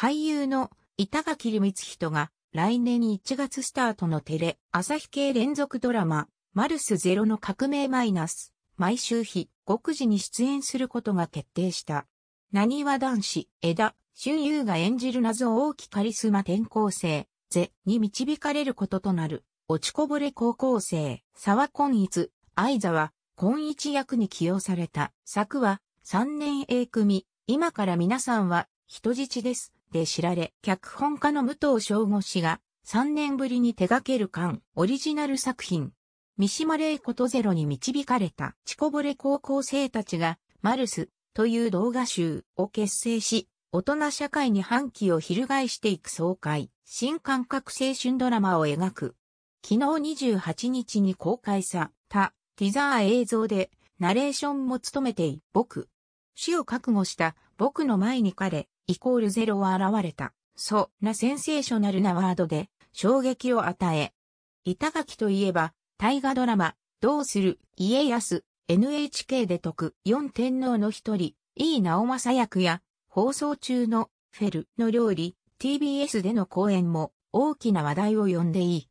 俳優の板垣光人が来年1月スタートのテレ、朝日系連続ドラマ、マルスゼロの革命マイナス、毎週日、極時に出演することが決定した。何は男子、枝、春優が演じる謎大きカリスマ転校生、ゼに導かれることとなる、落ちこぼれ高校生、沢根一、相沢、根一役に起用された。作は、3年 A 組、今から皆さんは、人質です。で知られ、脚本家の武藤翔吾氏が3年ぶりに手掛ける間、オリジナル作品、三島玲子とゼロに導かれた、チコボレ高校生たちが、マルスという動画集を結成し、大人社会に反旗を翻していく爽快、新感覚青春ドラマを描く。昨日28日に公開さ、た、ティザー映像で、ナレーションも務めてい、僕。死を覚悟した僕の前に彼、イコールゼロは現れた、そ、なセンセーショナルなワードで、衝撃を与え。板垣といえば、大河ドラマ、どうする、家康、NHK で解く四天皇の一人、井伊直政役や、放送中の、フェルの料理、TBS での講演も、大きな話題を呼んでいい。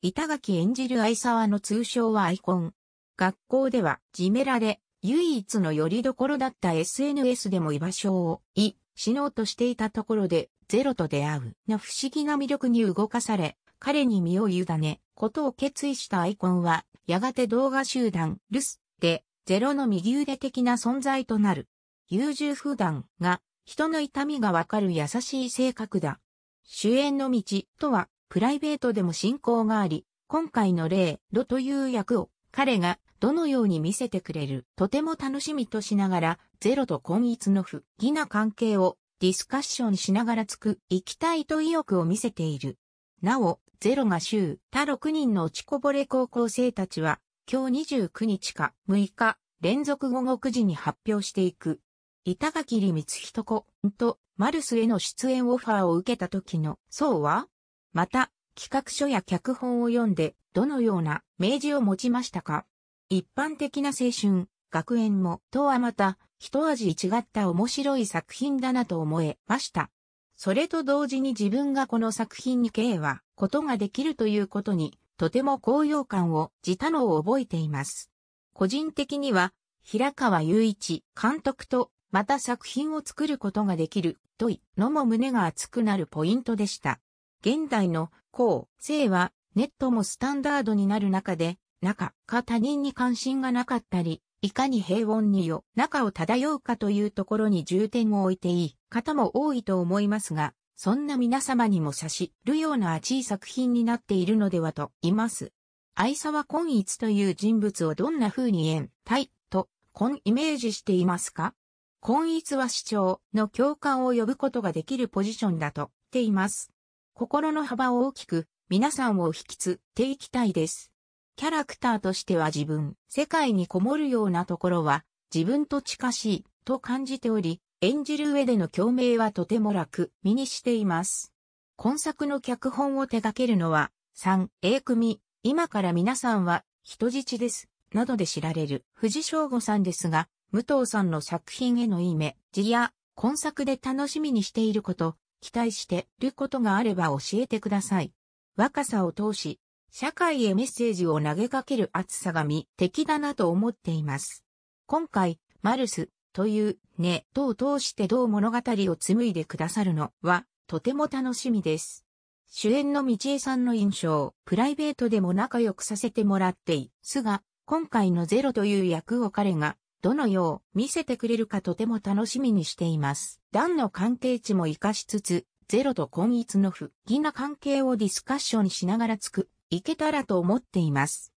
板垣演じる愛沢の通称はアイコン。学校では、ジメられ、唯一の拠り所だった SNS でも居場所を、い、死のうとしていたところで、ゼロと出会う、の不思議な魅力に動かされ、彼に身を委ね、ことを決意したアイコンは、やがて動画集団、ルス、で、ゼロの右腕的な存在となる。優柔不断が、人の痛みがわかる優しい性格だ。主演の道とは、プライベートでも親交があり、今回の例、ロという役を、彼がどのように見せてくれる、とても楽しみとしながら、ゼロと今一の不義な関係をディスカッションしながらつく、行きたいと意欲を見せている。なお、ゼロが州、他6人の落ちこぼれ高校生たちは、今日29日か6日、連続午後9時に発表していく。板垣里光人子とマルスへの出演オファーを受けた時のそうはまた、企画書や脚本を読んで、どのような明示を持ちましたか一般的な青春、学園もとはまた、一味違った面白い作品だなと思えました。それと同時に自分がこの作品に経営はことができるということに、とても高揚感を自他のを覚えています。個人的には、平川雄一監督とまた作品を作ることができるといのも胸が熱くなるポイントでした。現代のう、性はネットもスタンダードになる中で中か他人に関心がなかったり、いかに平穏によ、中を漂うかというところに重点を置いていい方も多いと思いますが、そんな皆様にも差しるような熱い作品になっているのではと言います。愛沢根一という人物をどんな風に演、体、と、んイメージしていますか根一は主張の共感を呼ぶことができるポジションだと言っています。心の幅を大きく、皆さんを引きつっていきたいです。キャラクターとしては自分、世界にこもるようなところは、自分と近しい、と感じており、演じる上での共鳴はとても楽、身にしています。今作の脚本を手掛けるのは、3、A 組、今から皆さんは、人質です、などで知られる、藤正吾さんですが、武藤さんの作品へのいい目、字や、今作で楽しみにしていること、期待していることがあれば教えてください。若さを通し、社会へメッセージを投げかける熱さが魅敵だなと思っています。今回、マルスというネットを通して同物語を紡いでくださるのはとても楽しみです。主演の道江さんの印象、プライベートでも仲良くさせてもらっていすが、今回のゼロという役を彼がどのよう見せてくれるかとても楽しみにしています。段の関係値も活かしつつ、ゼロと根一の不義な関係をディスカッションしながら作いけたらと思っています。